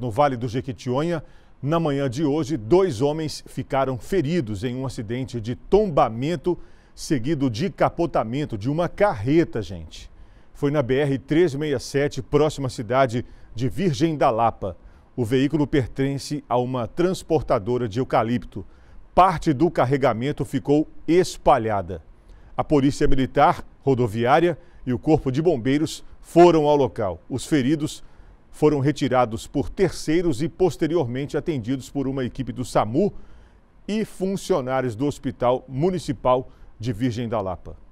No Vale do Jequitinhonha, na manhã de hoje, dois homens ficaram feridos em um acidente de tombamento seguido de capotamento de uma carreta, gente. Foi na BR-367, próxima à cidade de Virgem da Lapa. O veículo pertence a uma transportadora de eucalipto. Parte do carregamento ficou espalhada. A Polícia Militar, Rodoviária e o Corpo de Bombeiros foram ao local. Os feridos foram retirados por terceiros e posteriormente atendidos por uma equipe do SAMU e funcionários do Hospital Municipal de Virgem da Lapa.